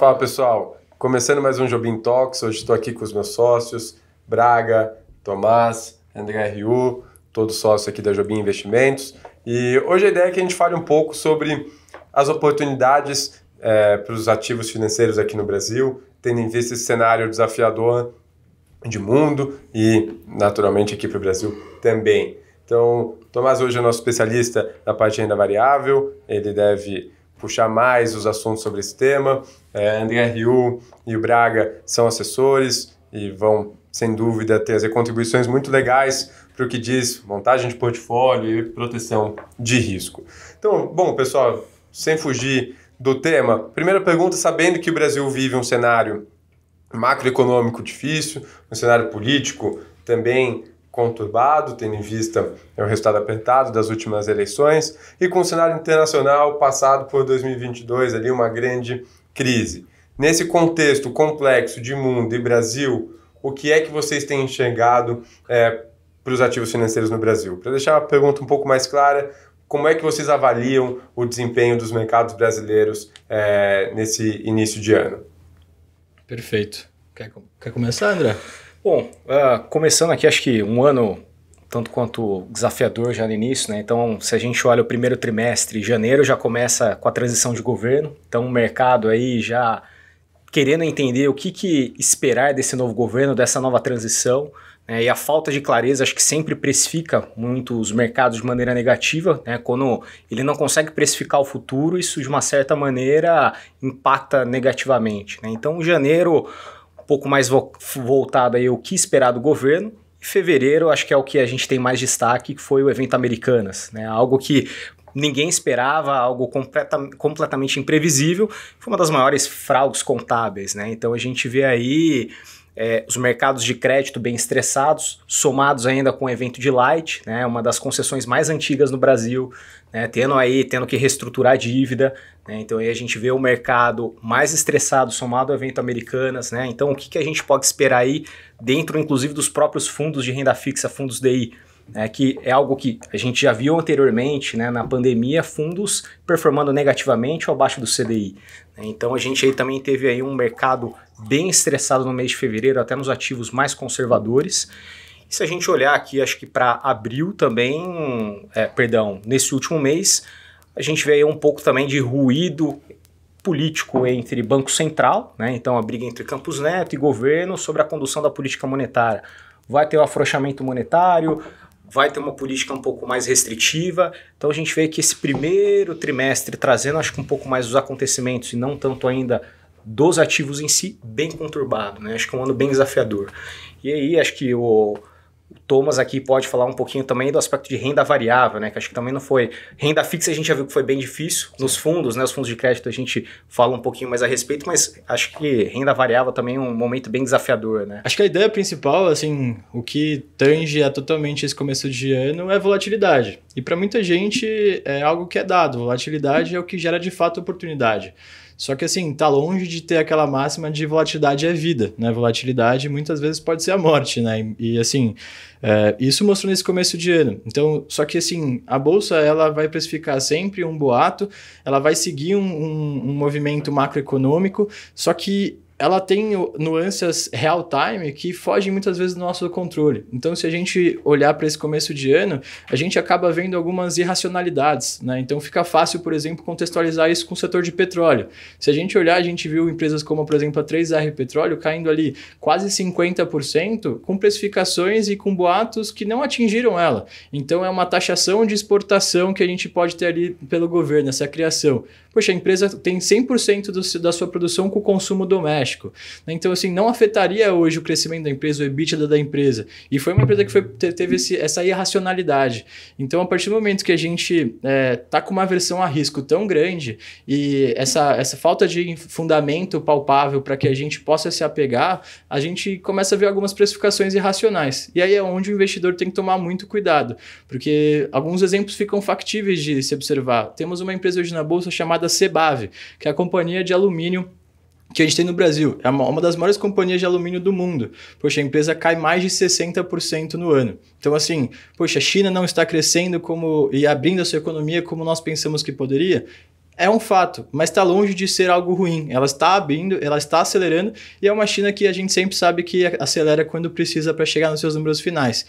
Fala pessoal, começando mais um Jobim Talks. Hoje estou aqui com os meus sócios, Braga, Tomás, André Riu, todos sócios aqui da Jobim Investimentos. E hoje a ideia é que a gente fale um pouco sobre as oportunidades é, para os ativos financeiros aqui no Brasil, tendo em vista esse cenário desafiador de mundo e, naturalmente, aqui para o Brasil também. Então, Tomás hoje é nosso especialista na parte de renda variável, ele deve puxar mais os assuntos sobre esse tema. É, André Riu e o Braga são assessores e vão, sem dúvida, ter as contribuições muito legais para o que diz montagem de portfólio e proteção de risco. Então, bom, pessoal, sem fugir do tema, primeira pergunta, sabendo que o Brasil vive um cenário macroeconômico difícil, um cenário político também conturbado, tendo em vista é, o resultado apertado das últimas eleições, e com o cenário internacional passado por 2022, ali uma grande crise. Nesse contexto complexo de mundo e Brasil, o que é que vocês têm enxergado é, para os ativos financeiros no Brasil? Para deixar a pergunta um pouco mais clara, como é que vocês avaliam o desempenho dos mercados brasileiros é, nesse início de ano? Perfeito. Quer, quer começar, André? Bom, uh, começando aqui, acho que um ano tanto quanto desafiador já no início, né? Então, se a gente olha o primeiro trimestre, janeiro já começa com a transição de governo, então o mercado aí já querendo entender o que, que esperar desse novo governo, dessa nova transição, né? e a falta de clareza acho que sempre precifica muito os mercados de maneira negativa, né? Quando ele não consegue precificar o futuro, isso de uma certa maneira impacta negativamente, né? Então, janeiro pouco mais vo voltada aí o que esperar do governo. Em fevereiro, acho que é o que a gente tem mais destaque, que foi o evento Americanas, né? Algo que ninguém esperava, algo completa, completamente imprevisível, foi uma das maiores fraudes contábeis, né? Então a gente vê aí é, os mercados de crédito bem estressados, somados ainda com o evento de Light, né? Uma das concessões mais antigas no Brasil, né, tendo aí, tendo que reestruturar a dívida, né, então aí a gente vê o mercado mais estressado somado ao evento americanas, né, então o que, que a gente pode esperar aí dentro, inclusive, dos próprios fundos de renda fixa, fundos DI, né, que é algo que a gente já viu anteriormente, né, na pandemia, fundos performando negativamente ou abaixo do CDI. Né, então a gente aí também teve aí um mercado bem estressado no mês de fevereiro, até nos ativos mais conservadores. E se a gente olhar aqui, acho que para abril também, é, perdão, nesse último mês, a gente vê um pouco também de ruído político entre Banco Central, né? então a briga entre Campos Neto e governo sobre a condução da política monetária. Vai ter o um afrouxamento monetário, vai ter uma política um pouco mais restritiva. Então a gente vê que esse primeiro trimestre trazendo, acho que um pouco mais dos acontecimentos e não tanto ainda dos ativos em si, bem conturbado. Né? Acho que é um ano bem desafiador. E aí acho que o Thomas aqui pode falar um pouquinho também do aspecto de renda variável, né? Que acho que também não foi. Renda fixa a gente já viu que foi bem difícil. Nos fundos, né? Os fundos de crédito a gente fala um pouquinho mais a respeito, mas acho que renda variável também é um momento bem desafiador, né? Acho que a ideia principal, assim, o que tange a totalmente esse começo de ano é volatilidade. E para muita gente é algo que é dado. Volatilidade é o que gera de fato oportunidade. Só que assim, tá longe de ter aquela máxima de volatilidade é vida, né? Volatilidade muitas vezes pode ser a morte, né? E, assim, é, isso mostrou nesse começo de ano. Então, só que assim, a bolsa ela vai precificar sempre um boato, ela vai seguir um, um, um movimento macroeconômico, só que ela tem nuances real time que fogem muitas vezes do nosso controle. Então, se a gente olhar para esse começo de ano, a gente acaba vendo algumas irracionalidades. Né? Então, fica fácil, por exemplo, contextualizar isso com o setor de petróleo. Se a gente olhar, a gente viu empresas como, por exemplo, a 3R Petróleo caindo ali quase 50%, com precificações e com boatos que não atingiram ela. Então, é uma taxação de exportação que a gente pode ter ali pelo governo, essa criação. Poxa, a empresa tem 100% do, da sua produção com consumo doméstico. México. Né? Então, assim, não afetaria hoje o crescimento da empresa, o EBITDA da empresa. E foi uma empresa que foi, teve esse, essa irracionalidade. Então, a partir do momento que a gente é, tá com uma versão a risco tão grande e essa, essa falta de fundamento palpável para que a gente possa se apegar, a gente começa a ver algumas precificações irracionais. E aí é onde o investidor tem que tomar muito cuidado, porque alguns exemplos ficam factíveis de se observar. Temos uma empresa hoje na bolsa chamada Cebave, que é a companhia de alumínio que a gente tem no Brasil. É uma, das maiores companhias de alumínio do mundo. Poxa, a empresa cai mais de 60% no ano. Então, assim, poxa, a China não está crescendo como e abrindo a sua economia como nós pensamos que poderia. É um fato, mas está longe de ser algo ruim. Ela está abrindo, ela está acelerando e é uma China que a gente sempre sabe que acelera quando precisa para chegar nos seus números finais.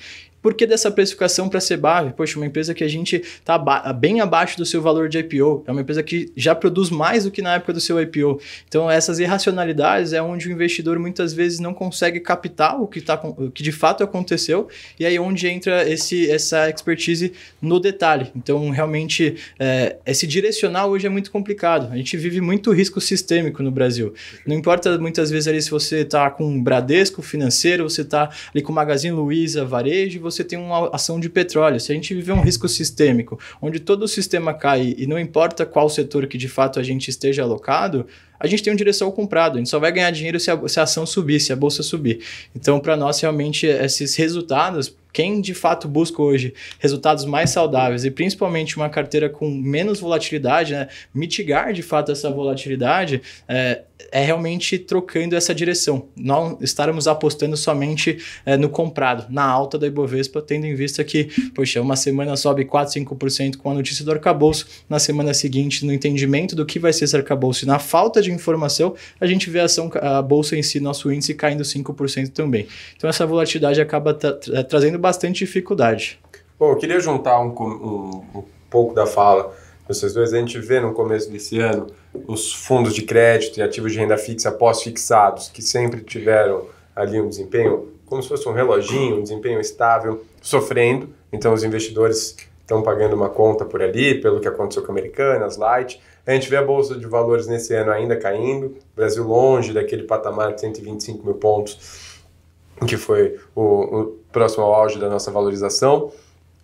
Por que dessa precificação para a Sebave? Poxa, uma empresa que a gente está bem abaixo do seu valor de IPO, é uma empresa que já produz mais do que na época do seu IPO. Então, essas irracionalidades é onde o investidor muitas vezes não consegue captar o que, tá, o que de fato aconteceu e aí é onde entra esse, essa expertise no detalhe. Então, realmente, é, esse direcional hoje é muito complicado. A gente vive muito risco sistêmico no Brasil. Não importa muitas vezes ali se você está com um Bradesco financeiro, você está ali com o Magazine Luiza, varejo, você você tem uma ação de petróleo. Se a gente viver um risco sistêmico, onde todo o sistema cai e não importa qual setor que de fato a gente esteja alocado, a gente tem um direção comprado. A gente só vai ganhar dinheiro se a, se a ação subir, se a bolsa subir. Então, para nós, realmente, esses resultados, quem de fato busca hoje resultados mais saudáveis e principalmente uma carteira com menos volatilidade, né, mitigar de fato essa volatilidade, é, é, realmente trocando essa direção. Não estarmos apostando somente é, no comprado, na alta da Ibovespa, tendo em vista que, poxa, uma semana sobe 4, 5% com a notícia do arcabouço, na semana seguinte, no entendimento do que vai ser esse arcabouço e na falta de de informação, a gente vê a, ação, a bolsa em si, nosso índice, caindo 5% também. Então, essa volatilidade acaba tra trazendo bastante dificuldade. Bom, eu queria juntar um, um, um pouco da fala vocês dois, a gente vê no começo desse ano os fundos de crédito e ativos de renda fixa pós-fixados, que sempre tiveram ali um desempenho, como se fosse um reloginho, um desempenho estável, sofrendo. Então, os investidores estão pagando uma conta por ali, pelo que aconteceu com Americanas, Light, a gente vê a Bolsa de Valores nesse ano ainda caindo, Brasil longe daquele patamar de 125 mil pontos, que foi o, o próximo auge da nossa valorização.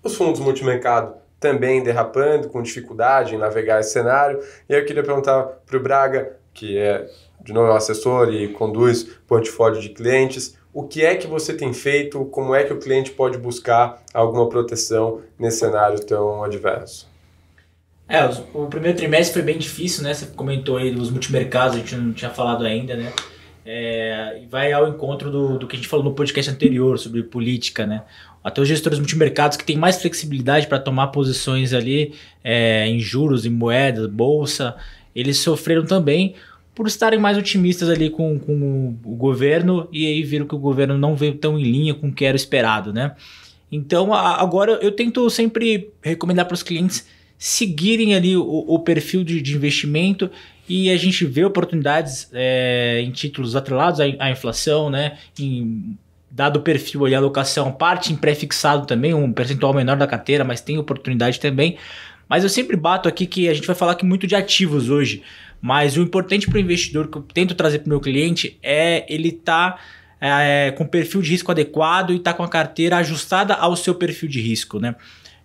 Os fundos multimercado também derrapando, com dificuldade em navegar esse cenário. E eu queria perguntar para o Braga, que é, de novo, é assessor e conduz portfólio de clientes, o que é que você tem feito, como é que o cliente pode buscar alguma proteção nesse cenário tão adverso? É, o, o primeiro trimestre foi bem difícil, né? Você comentou aí dos multimercados, a gente não tinha falado ainda, né? É, vai ao encontro do, do que a gente falou no podcast anterior sobre política, né? Até os gestores multimercados que têm mais flexibilidade para tomar posições ali é, em juros, em moedas, bolsa, eles sofreram também por estarem mais otimistas ali com, com o governo e aí viram que o governo não veio tão em linha com o que era esperado, né? Então a, agora eu tento sempre recomendar para os clientes seguirem ali o, o perfil de, de, investimento e a gente vê oportunidades é, em títulos atrelados à, à inflação, né? Em, dado o perfil ali, a alocação, parte em pré-fixado também, um percentual menor da carteira, mas tem oportunidade também. Mas eu sempre bato aqui que a gente vai falar aqui muito de ativos hoje. Mas o importante para o investidor que eu tento trazer para o meu cliente é ele estar tá, é, com perfil de risco adequado e estar tá com a carteira ajustada ao seu perfil de risco, né?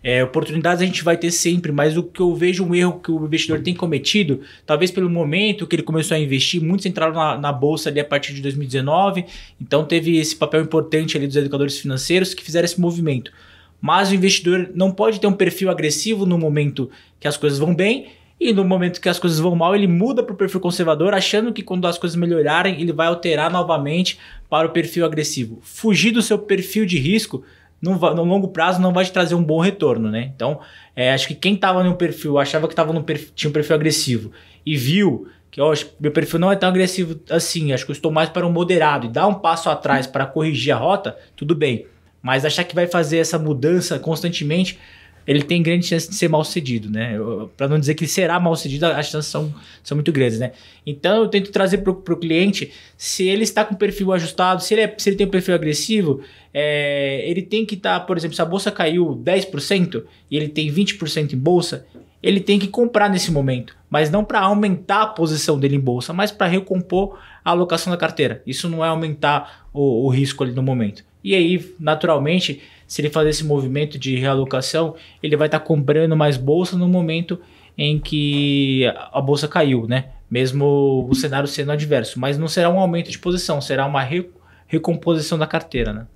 É, oportunidades a gente vai ter sempre, mas o que eu vejo um erro que o investidor tem cometido, talvez pelo momento que ele começou a investir, muitos entraram na, na bolsa ali a partir de 2019, então teve esse papel importante ali dos educadores financeiros que fizeram esse movimento. Mas o investidor não pode ter um perfil agressivo no momento que as coisas vão bem, e no momento que as coisas vão mal, ele muda para o perfil conservador, achando que quando as coisas melhorarem, ele vai alterar novamente para o perfil agressivo. Fugir do seu perfil de risco não vai, no longo prazo não vai te trazer um bom retorno, né? Então, é, acho que quem estava no perfil, achava que estava no perfil, tinha um perfil agressivo e viu que ó, meu perfil não é tão agressivo assim, acho que eu estou mais para um moderado e dar um passo atrás para corrigir a rota, tudo bem. Mas achar que vai fazer essa mudança constantemente, ele tem grande chance de ser mal cedido, né? Para não dizer que ele será mal cedido, as chances são, são muito grandes, né? Então eu tento trazer para o cliente se ele está com perfil ajustado, se ele, é, se ele tem um perfil agressivo, é, ele tem que estar, tá, por exemplo, se a bolsa caiu 10% e ele tem 20% em bolsa, ele tem que comprar nesse momento, mas não para aumentar a posição dele em bolsa, mas para recompor a alocação da carteira. Isso não é aumentar o, o risco ali no momento. E aí, naturalmente, se ele fazer esse movimento de realocação, ele vai estar tá comprando mais bolsa no momento em que a bolsa caiu, né? Mesmo o cenário sendo adverso. Mas não será um aumento de posição, será uma re recomposição da carteira, né?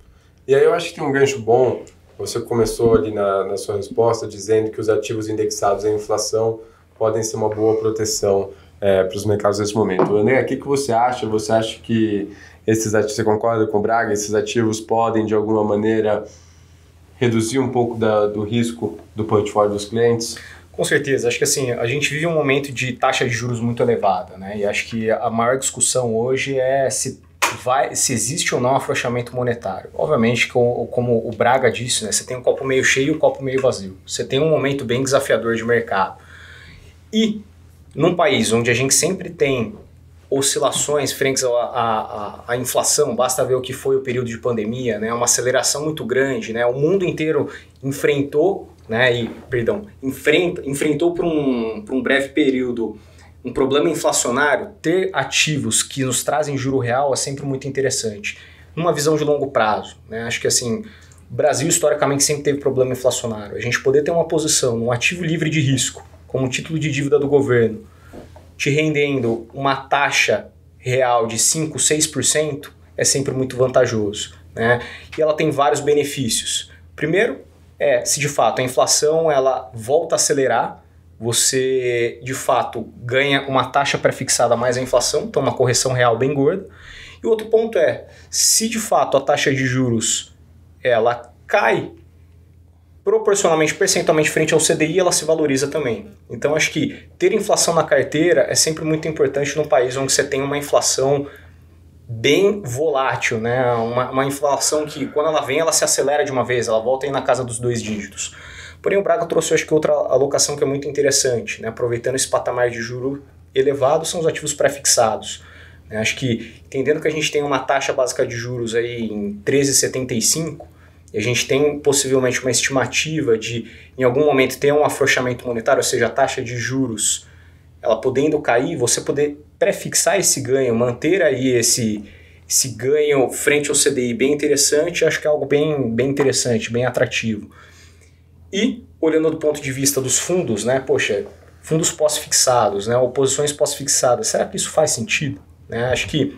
E aí eu acho que tem um gancho bom. Você começou ali na, na sua resposta dizendo que os ativos indexados à inflação podem ser uma boa proteção é, para os mercados nesse momento. André, o que, que você acha? Você acha que esses ativos, você concorda com o Braga, esses ativos podem de alguma maneira reduzir um pouco da, do risco do portfólio dos clientes? Com certeza, acho que assim, a gente vive um momento de taxa de juros muito elevada, né? E acho que a maior discussão hoje é se vai, se existe ou não afrouxamento monetário. Obviamente, como, como o Braga disse, né? Você tem um copo meio cheio e um copo meio vazio. Você tem um momento bem desafiador de mercado. E num país onde a gente sempre tem oscilações frente à, à, à, inflação, basta ver o que foi o período de pandemia, né? uma aceleração muito grande, né? o mundo inteiro enfrentou, né? e, perdão, enfrenta, enfrentou por um, por um breve período um problema inflacionário, ter ativos que nos trazem juro real é sempre muito interessante. Uma visão de longo prazo, né? acho que assim, o Brasil historicamente sempre teve problema inflacionário. A gente poder ter uma posição, um ativo livre de risco, como título de dívida do governo, te rendendo uma taxa real de 5, 6%, é sempre muito vantajoso. Né? E ela tem vários benefícios. Primeiro, é se de fato a inflação ela volta a acelerar, você de fato ganha uma taxa pré-fixada mais a inflação, então uma correção real bem gorda. E o outro ponto é, se de fato a taxa de juros ela cai proporcionalmente, percentualmente frente ao CDI, ela se valoriza também. Então, acho que ter inflação na carteira é sempre muito importante num país onde você tem uma inflação bem volátil, né? Uma, uma inflação que, quando ela vem, ela se acelera de uma vez, ela volta aí na casa dos dois dígitos. Porém, o Braga trouxe, acho que, outra alocação que é muito interessante, né? aproveitando esse patamar de juro elevado, são os ativos pré-fixados. Né? Acho que, entendendo que a gente tem uma taxa básica de juros aí em 13,75, e a gente tem possivelmente uma estimativa de, em algum momento, ter um afrouxamento monetário, ou seja, a taxa de juros ela podendo cair, você poder prefixar esse ganho, manter aí esse, esse ganho frente ao CDI bem interessante, acho que é algo bem, bem interessante, bem atrativo. E, olhando do ponto de vista dos fundos, né, poxa, fundos pós-fixados, né, ou posições pós-fixadas, será que isso faz sentido? Né? Acho que,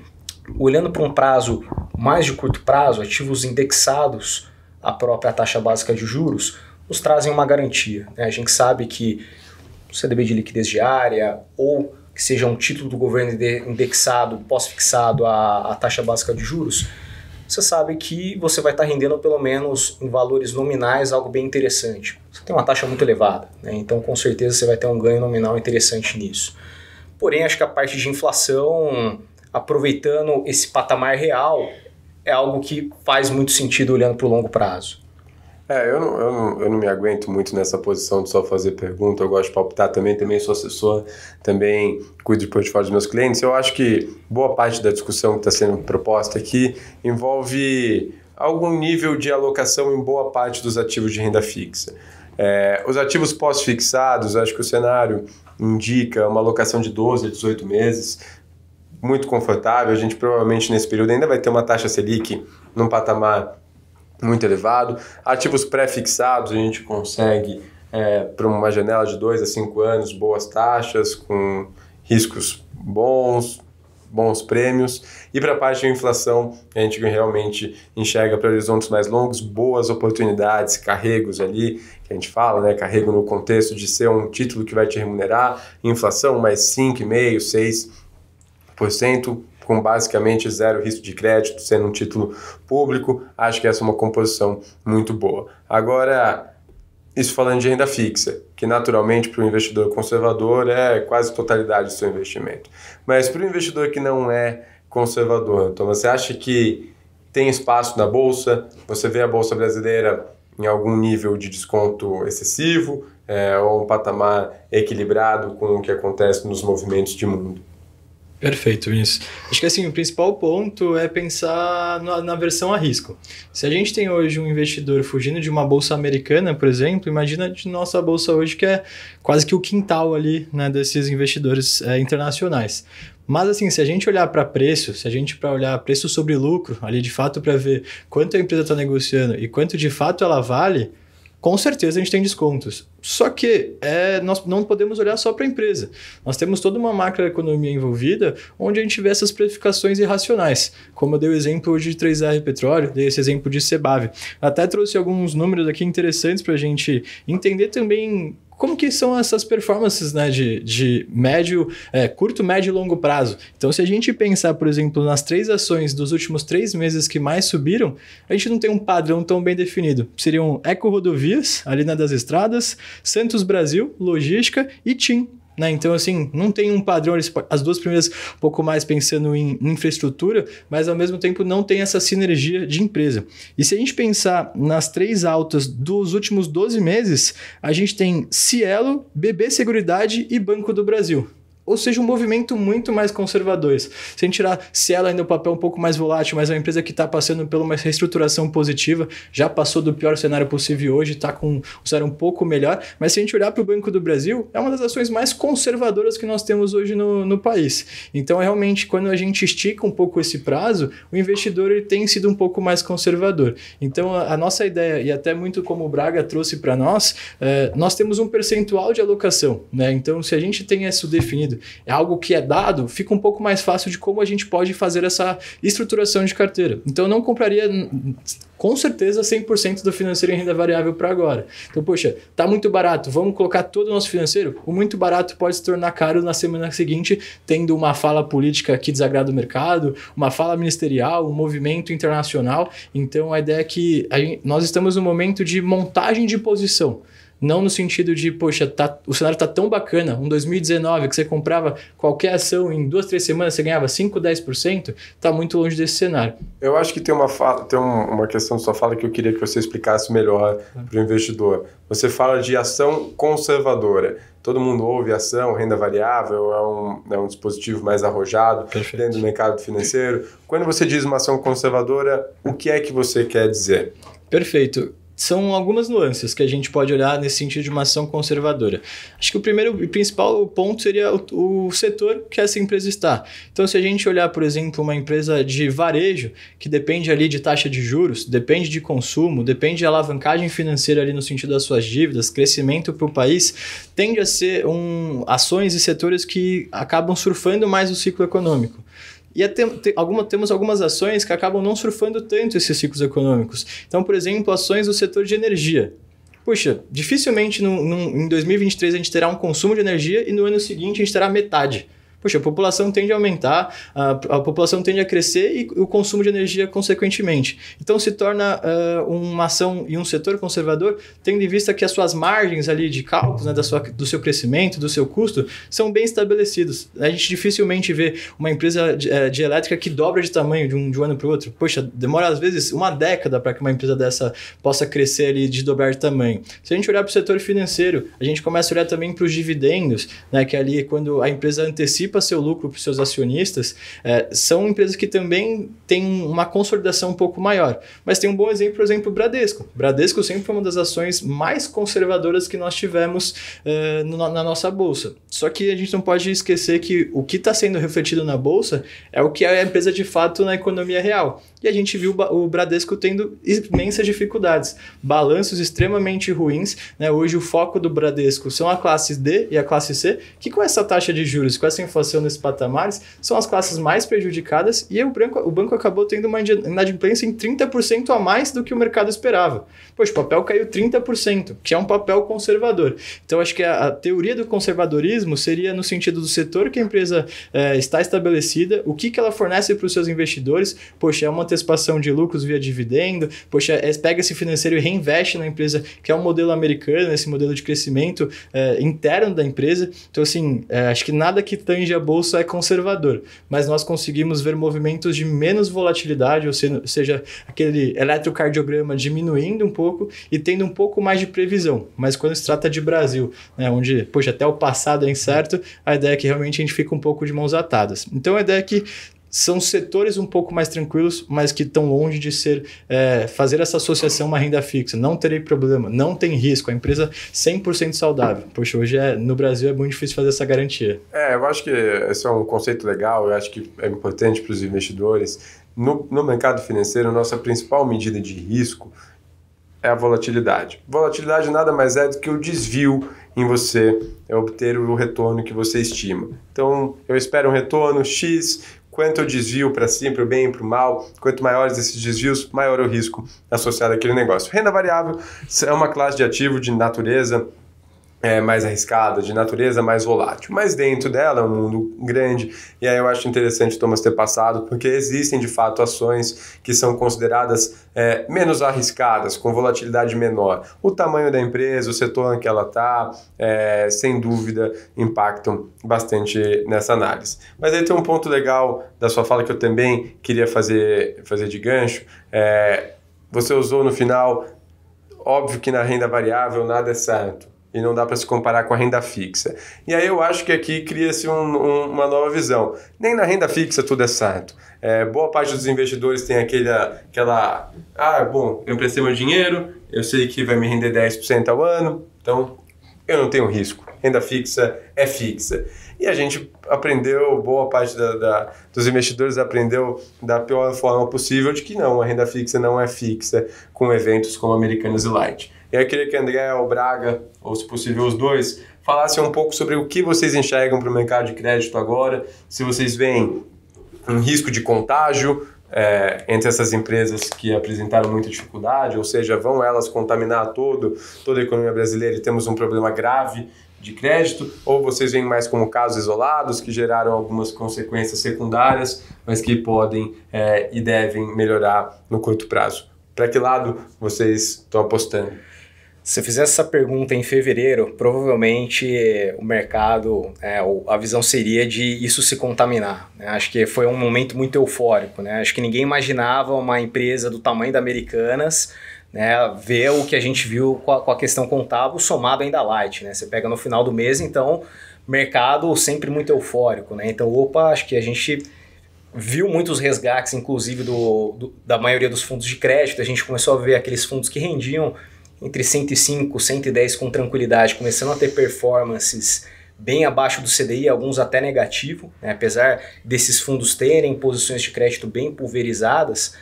olhando para um prazo mais de curto prazo, ativos indexados, a própria taxa básica de juros, nos trazem uma garantia. Né? A gente sabe que o CDB de liquidez diária ou que seja um título do governo indexado, pós-fixado à, à, taxa básica de juros, você sabe que você vai estar tá rendendo pelo menos em valores nominais algo bem interessante. Você tem uma taxa muito elevada, né? então com certeza você vai ter um ganho nominal interessante nisso. Porém, acho que a parte de inflação, aproveitando esse patamar real, é algo que faz muito sentido olhando para o longo prazo. É, eu não, eu, não, eu não me aguento muito nessa posição de só fazer pergunta, eu gosto de palpitar também, também sou assessor, também cuido de portfólio dos meus clientes. Eu acho que boa parte da discussão que está sendo proposta aqui envolve algum nível de alocação em boa parte dos ativos de renda fixa. É, os ativos pós-fixados, acho que o cenário indica uma alocação de 12 a 18 meses muito confortável. A gente provavelmente nesse período ainda vai ter uma taxa Selic num patamar muito elevado. Ativos pré-fixados a gente consegue é, para uma janela de 2 a 5 anos boas taxas, com riscos bons, bons prêmios. E para a parte de inflação, a gente realmente enxerga para horizontes mais longos boas oportunidades, carregos ali, que a gente fala, né? Carrego no contexto de ser um título que vai te remunerar, inflação mais 5,5, 6 com basicamente zero risco de crédito, sendo um título público, acho que essa é uma composição muito boa. Agora, isso falando de renda fixa, que naturalmente para o investidor conservador é quase totalidade do seu investimento. Mas para o investidor que não é conservador, então você acha que tem espaço na bolsa? Você vê a bolsa brasileira em algum nível de desconto excessivo é, ou um patamar equilibrado com o que acontece nos movimentos de mundo? Perfeito, Vinícius. Acho que assim, o principal ponto é pensar na, na, versão a risco. Se a gente tem hoje um investidor fugindo de uma bolsa americana, por exemplo, imagina de nossa bolsa hoje que é quase que o quintal ali né, desses investidores é, internacionais. Mas assim, se a gente olhar para preço, se a gente para olhar preço sobre lucro, ali de fato para ver quanto a empresa está negociando e quanto de fato ela vale, com certeza a gente tem descontos. Só que é, nós não podemos olhar só para a empresa. Nós temos toda uma macroeconomia envolvida onde a gente vê essas precificações irracionais. Como eu dei o exemplo hoje de 3R Petróleo, dei esse exemplo de Sebave. Até trouxe alguns números aqui interessantes para a gente entender também como que são essas performances né, de, de médio, é, curto, médio e longo prazo. Então, se a gente pensar, por exemplo, nas três ações dos últimos três meses que mais subiram, a gente não tem um padrão tão bem definido. Seriam Eco Rodovias, ali na das estradas, Santos Brasil, Logística e TIM, né? Então, assim, não tem um padrão. As duas primeiras, um pouco mais pensando em infraestrutura, mas ao mesmo tempo não tem essa sinergia de empresa. E se a gente pensar nas três altas dos últimos 12 meses, a gente tem Cielo, BB Seguridade e Banco do Brasil ou seja, um movimento muito mais conservador. Se a gente tirar Cielo ainda o é papel um pouco mais volátil, mas é uma empresa que está passando por uma reestruturação positiva, já passou do pior cenário possível hoje, está com um cenário um pouco melhor. Mas se a gente olhar para o Banco do Brasil, é uma das ações mais conservadoras que nós temos hoje no, no país. Então, é realmente, quando a gente estica um pouco esse prazo, o investidor ele tem sido um pouco mais conservador. Então, a, a nossa ideia, e até muito como o Braga trouxe para nós, é, nós temos um percentual de alocação. Né? Então, se a gente tem isso definido, oferecido, é algo que é dado, fica um pouco mais fácil de como a gente pode fazer essa estruturação de carteira. Então, eu não compraria hum, com certeza 100% do financeiro em renda variável para agora. Então, poxa, tá muito barato, vamos colocar todo o nosso financeiro? O muito barato pode se tornar caro na semana seguinte, tendo uma fala política que desagrada o mercado, uma fala ministerial, um movimento internacional. Então, a ideia é que gente, nós estamos no momento de montagem de posição. Não no sentido de, poxa, tá, o cenário está tão bacana, um 2019 que você comprava qualquer ação em duas, três semanas, você ganhava 5, 10%, está muito longe desse cenário. Eu acho que tem uma, fala, tem uma questão da sua fala que eu queria que você explicasse melhor para o investidor. Você fala de ação conservadora. Todo mundo ouve ação, renda variável, é um, é um dispositivo mais arrojado Perfeito. dentro do mercado financeiro. Quando você diz uma ação conservadora, o que é que você quer dizer? Perfeito são algumas nuances que a gente pode olhar nesse sentido de uma ação conservadora. Acho que o primeiro e principal ponto seria o, o, setor que essa empresa está. Então, se a gente olhar, por exemplo, uma empresa de varejo, que depende ali de taxa de juros, depende de consumo, depende de alavancagem financeira ali no sentido das suas dívidas, crescimento para o país, tende a ser um, ações e setores que acabam surfando mais o ciclo econômico. E é alguma, temos algumas ações que acabam não surfando tanto esses ciclos econômicos. Então, por exemplo, ações do setor de energia. Puxa, dificilmente no, no, em 2023 a gente terá um consumo de energia e no ano seguinte a gente terá metade. Poxa, a população tende a aumentar, a, a população tende a crescer e o consumo de energia consequentemente. Então se torna uh, uma ação e um setor conservador, tendo em vista que as suas margens ali de cálculos, né, da sua, do seu crescimento, do seu custo, são bem estabelecidos. A gente dificilmente vê uma empresa de, de elétrica que dobra de tamanho de um, de um ano para o outro. Poxa, demora às vezes uma década para que uma empresa dessa possa crescer ali de dobrar de tamanho. Se a gente olhar para o setor financeiro, a gente começa a olhar também para os dividendos, né, que é ali quando a empresa antecipa antecipa seu lucro para os seus acionistas, é, são empresas que também têm uma consolidação um pouco maior. Mas tem um bom exemplo, por exemplo, o Bradesco. O Bradesco sempre foi uma das ações mais conservadoras que nós tivemos é, no, na nossa bolsa. Só que a gente não pode esquecer que o que está sendo refletido na bolsa é o que é a empresa de fato na economia real. E a gente viu o Bradesco tendo imensas dificuldades, balanços extremamente ruins. Né? Hoje o foco do Bradesco são a classe D e a classe C, que com essa taxa de juros, com essa inflação, inflação nesses patamares, são as classes mais prejudicadas e o, branco, o banco acabou tendo uma inadimplência em 30% a mais do que o mercado esperava. Poxa, o papel caiu 30%, que é um papel conservador. Então, acho que a, a teoria do conservadorismo seria no sentido do setor que a empresa é, está estabelecida, o que, que ela fornece para os seus investidores, poxa, é uma antecipação de lucros via dividendo, poxa, é, pega esse financeiro e reinveste na empresa, que é um modelo americano, esse modelo de crescimento é, interno da empresa. Então, assim, é, acho que nada que tange a bolsa é conservadora, mas nós conseguimos ver movimentos de menos volatilidade, ou seja, aquele eletrocardiograma diminuindo um pouco e tendo um pouco mais de previsão. Mas quando se trata de Brasil, né, onde, poxa, até o passado é incerto, a ideia é que realmente a gente fica um pouco de mãos atadas. Então a ideia é que são setores um pouco mais tranquilos, mas que estão longe de ser é, fazer essa associação uma renda fixa. Não terei problema, não tem risco. A empresa 100% saudável. Poxa, hoje é, no Brasil é muito difícil fazer essa garantia. É, eu acho que esse é um conceito legal, eu acho que é importante para os investidores. No, no mercado financeiro, nossa principal medida de risco é a volatilidade. Volatilidade nada mais é do que o desvio em você é obter o retorno que você estima. Então, eu espero um retorno X, Quanto eu desvio para cima, para o bem, para o mal, quanto maiores esses desvios, maior é o risco associado àquele negócio. Renda variável é uma classe de ativo de natureza é, mais arriscada, de natureza mais volátil. Mas dentro dela é um mundo grande, e aí eu acho interessante Thomas ter passado, porque existem de fato ações que são consideradas é, menos arriscadas, com volatilidade menor. O tamanho da empresa, o setor em que ela está, é, sem dúvida, impactam bastante nessa análise. Mas aí tem um ponto legal da sua fala que eu também queria fazer, fazer de gancho. É, você usou no final, óbvio que na renda variável nada é certo e não dá para se comparar com a renda fixa. E aí eu acho que aqui cria-se um, um, uma nova visão. Nem na renda fixa tudo é certo. É, boa parte dos investidores tem aquele, aquela. Ah, bom, eu emprestei meu dinheiro, eu sei que vai me render 10% ao ano, então eu não tenho risco. Renda fixa é fixa. E a gente aprendeu, boa parte da, da, dos investidores aprendeu da pior forma possível de que não, a renda fixa não é fixa com eventos como Americanas e Light. E eu queria que André ou Braga, ou se possível os dois, falassem um pouco sobre o que vocês enxergam para o mercado de crédito agora, se vocês veem um risco de contágio é, entre essas empresas que apresentaram muita dificuldade, ou seja, vão elas contaminar todo, toda a economia brasileira e temos um problema grave de crédito, ou vocês veem mais como casos isolados que geraram algumas consequências secundárias, mas que podem é, e devem melhorar no curto prazo. Para que lado vocês estão apostando? Se eu fizesse essa pergunta em fevereiro, provavelmente eh, o mercado, é, a visão seria de isso se contaminar. Né? Acho que foi um momento muito eufórico. Né? Acho que ninguém imaginava uma empresa do tamanho da Americanas né, ver o que a gente viu com a, com a questão contábil somado ainda light. Né? Você pega no final do mês, então, mercado sempre muito eufórico. Né? Então, opa, acho que a gente viu muitos resgates, inclusive do, do, da maioria dos fundos de crédito. A gente começou a ver aqueles fundos que rendiam entre 105 e 110 com tranquilidade, começando a ter performances bem abaixo do CDI, alguns até negativo, né? apesar desses fundos terem posições de crédito bem pulverizadas,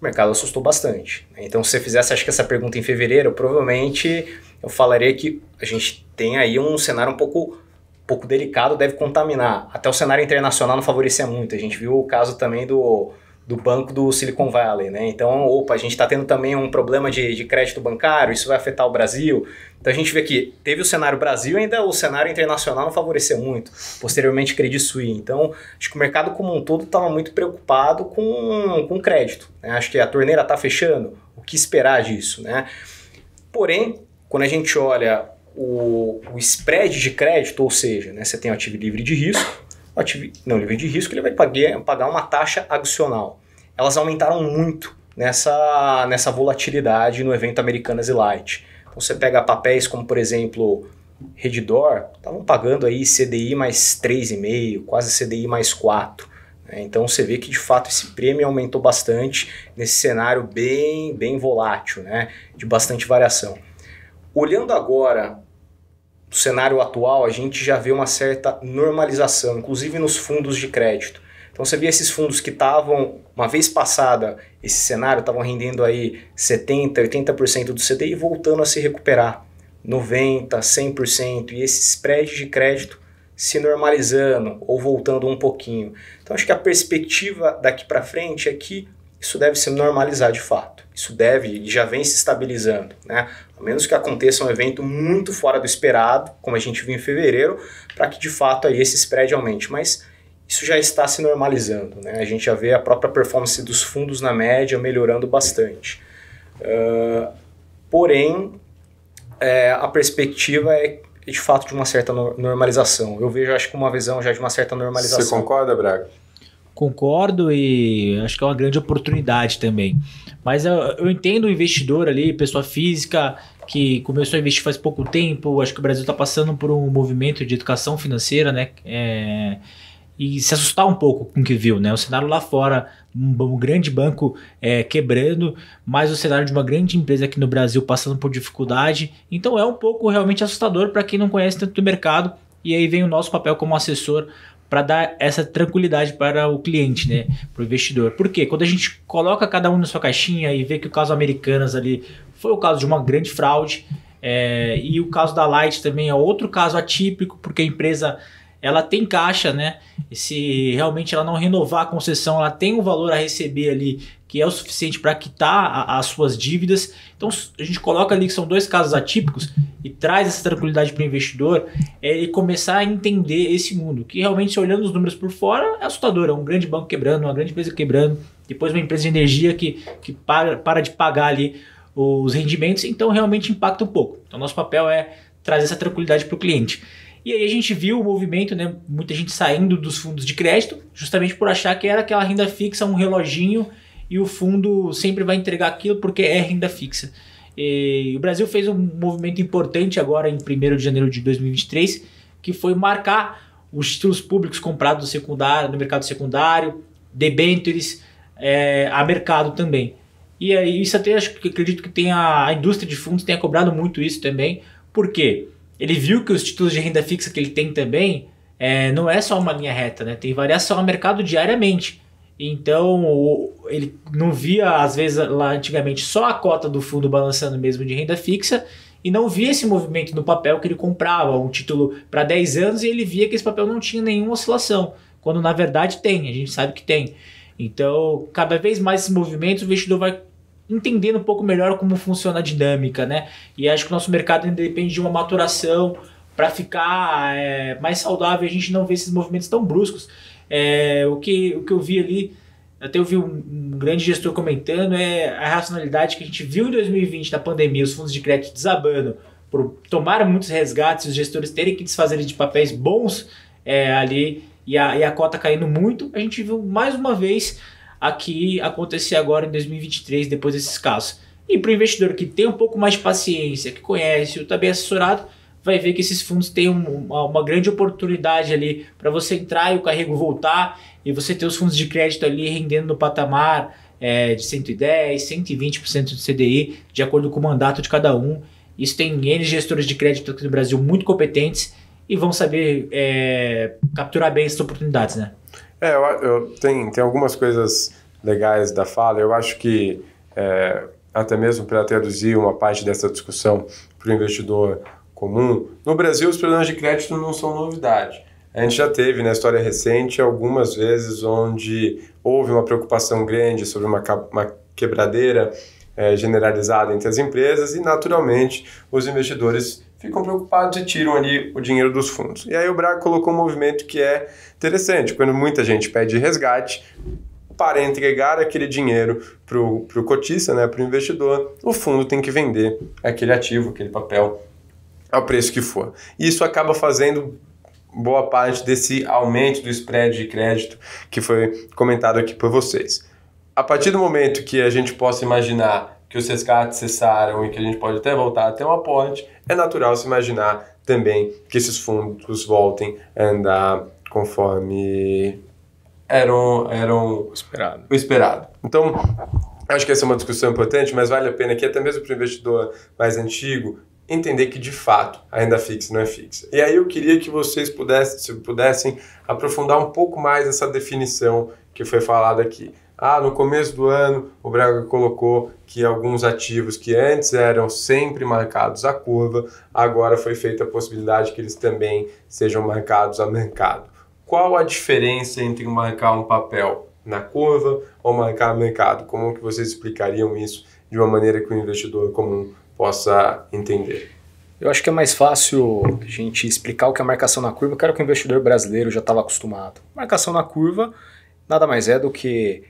o mercado assustou bastante. Né? Então, se você fizesse, acho que essa pergunta em fevereiro, provavelmente eu falaria que a gente tem aí um cenário um pouco um pouco delicado, deve contaminar. Até o cenário internacional não favorecia muito. A gente viu o caso também do do banco do Silicon Valley, né? Então, opa, a gente está tendo também um problema de, de, crédito bancário, isso vai afetar o Brasil. Então a gente vê que teve o cenário Brasil e ainda o cenário internacional não favoreceu muito. Posteriormente, Credit Suisse. Então, acho que o mercado como um todo estava muito preocupado com, com crédito. Né? Acho que a torneira está fechando. O que esperar disso, né? Porém, quando a gente olha o, o spread de crédito, ou seja, né, você tem o ativo livre de risco, ativo, não livre de risco, ele vai pagar, pagar uma taxa adicional. Elas aumentaram muito nessa, nessa volatilidade no evento Americanas e Light. Então você pega papéis como, por exemplo, Redditor, estavam pagando aí CDI mais 3,5, quase CDI mais 4. Né? Então você vê que de fato esse prêmio aumentou bastante nesse cenário bem, bem volátil, né? de bastante variação. Olhando agora do cenário atual, a gente já vê uma certa normalização, inclusive nos fundos de crédito. Então você vê esses fundos que estavam, uma vez passada esse cenário, estavam rendendo aí 70%, 80% do CDI voltando a se recuperar. 90%, 100%, e esse spread de crédito se normalizando ou voltando um pouquinho. Então acho que a perspectiva daqui para frente é que isso deve se normalizar de fato. Isso deve e já vem se estabilizando, né? A menos que aconteça um evento muito fora do esperado, como a gente viu em fevereiro, para que de fato aí esse spread aumente. Mas isso já está se normalizando, né? A gente já vê a própria performance dos fundos na média melhorando bastante. Uh, porém, é, a perspectiva é, é de fato de uma certa normalização. Eu vejo, acho que uma visão já de uma certa normalização. Você concorda, Braga? concordo e acho que é uma grande oportunidade também. Mas eu, eu entendo o investidor ali, pessoa física que começou a investir faz pouco tempo. Acho que o Brasil está passando por um movimento de educação financeira, né? É, e se assustar um pouco com o que viu, né? O cenário lá fora, um, grande banco é, quebrando, mais o cenário de uma grande empresa aqui no Brasil passando por dificuldade. Então é um pouco realmente assustador para quem não conhece tanto do mercado. E aí vem o nosso papel como assessor para dar essa tranquilidade para o cliente, né, para o investidor. Por quê? Quando a gente coloca cada um na sua caixinha e vê que o caso Americanas ali foi o caso de uma grande fraude, é, e o caso da Light também é outro caso atípico, porque a empresa ela tem caixa, né? E se realmente ela não renovar a concessão, ela tem um valor a receber ali que é o suficiente para quitar a, as suas dívidas. Então a gente coloca ali que são dois casos atípicos e traz essa tranquilidade para o investidor, é ele começar a entender esse mundo, que realmente olhando os números por fora é assustador, é um grande banco quebrando, uma grande empresa quebrando, depois uma empresa de energia que, que para, para de pagar ali os rendimentos, então realmente impacta um pouco. Então nosso papel é trazer essa tranquilidade para o cliente. E aí a gente viu o movimento, né? Muita gente saindo dos fundos de crédito, justamente por achar que era aquela renda fixa, um reloginho e o fundo sempre vai entregar aquilo porque é renda fixa. E o Brasil fez um movimento importante agora em 1 de janeiro de 2023, que foi marcar os títulos públicos comprados no, secundário, no mercado secundário, debêntures é, a mercado também. E aí, isso até acho que acredito que tenha, a indústria de fundos tenha cobrado muito isso também, porque ele viu que os títulos de renda fixa que ele tem também é, não é só uma linha reta, né? tem variação a mercado diariamente. Então, ele não via, às vezes, lá antigamente, só a cota do fundo balançando mesmo de renda fixa e não via esse movimento no papel que ele comprava, um título para 10 anos, e ele via que esse papel não tinha nenhuma oscilação, quando na verdade tem, a gente sabe que tem. Então, cada vez mais esse movimento o investidor vai entendendo um pouco melhor como funciona a dinâmica, né? E acho que o nosso mercado ainda depende de uma maturação para ficar é, mais saudável a gente não vê esses movimentos tão bruscos. É, o, que, o que eu vi ali, até eu vi um, um, grande gestor comentando, é a racionalidade que a gente viu em 2020 na pandemia, os fundos de crédito desabando, por tomar muitos resgates, os gestores terem que desfazer de papéis bons é, ali e a, e a cota caindo muito, a gente viu mais uma vez aqui acontecer agora em 2023, depois desses casos. E para o investidor que tem um pouco mais de paciência, que conhece, está bem assessorado, vai ver que esses fundos têm uma, uma grande oportunidade ali para você entrar e o carrego voltar e você ter os fundos de crédito ali rendendo no patamar é, de 110, 120% do CDI, de acordo com o mandato de cada um. Isso tem N gestores de crédito aqui no Brasil muito competentes e vão saber é, capturar bem essas oportunidades, né? É, eu, eu, tem, tem algumas coisas legais da fala. Eu acho que, é, até mesmo para traduzir uma parte dessa discussão para o investidor comum. No Brasil, os problemas de crédito não são novidade. A gente já teve na né, história recente algumas vezes onde houve uma preocupação grande sobre uma, uma quebradeira é, generalizada entre as empresas e, naturalmente, os investidores ficam preocupados e tiram ali o dinheiro dos fundos. E aí o Braga colocou um movimento que é interessante. Quando muita gente pede resgate, para entregar aquele dinheiro para o cotista, né, para o investidor, o fundo tem que vender aquele ativo, aquele papel ao preço que for. Isso acaba fazendo boa parte desse aumento do spread de crédito que foi comentado aqui por vocês. A partir do momento que a gente possa imaginar que os resgates cessaram e que a gente pode até voltar até um aporte, é natural se imaginar também que esses fundos voltem a andar conforme eram, eram esperado. o esperado. Então, acho que essa é uma discussão importante, mas vale a pena aqui, até mesmo para o investidor mais antigo, entender que de fato a renda é fixa não é fixa. E aí eu queria que vocês pudessem, se pudessem aprofundar um pouco mais essa definição que foi falada aqui. Ah, no começo do ano, o Braga colocou que alguns ativos que antes eram sempre marcados à curva, agora foi feita a possibilidade que eles também sejam marcados a mercado. Qual a diferença entre marcar um papel na curva ou marcar mercado? Como que vocês explicariam isso de uma maneira que o investidor comum possa entender? Eu acho que é mais fácil a gente explicar o que é marcação na curva, que era o que o investidor brasileiro já estava acostumado. Marcação na curva nada mais é do que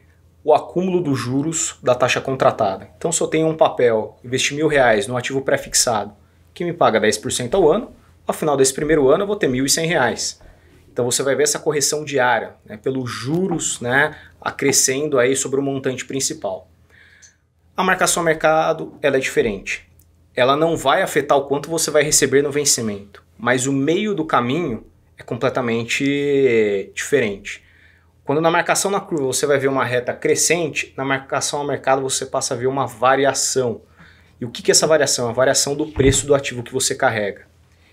o acúmulo dos juros da taxa contratada. Então, se eu tenho um papel, investi mil reais num ativo pré-fixado, que me paga 10% ao ano, ao final desse primeiro ano eu vou ter mil e cem reais. Então você vai ver essa correção diária, né, pelos juros né, acrescendo aí sobre o montante principal. A marcação a mercado ela é diferente. Ela não vai afetar o quanto você vai receber no vencimento, mas o meio do caminho é completamente diferente. Quando na marcação na curva você vai ver uma reta crescente, na marcação a mercado você passa a ver uma variação. E o que, que é essa variação? A variação do preço do ativo que você carrega.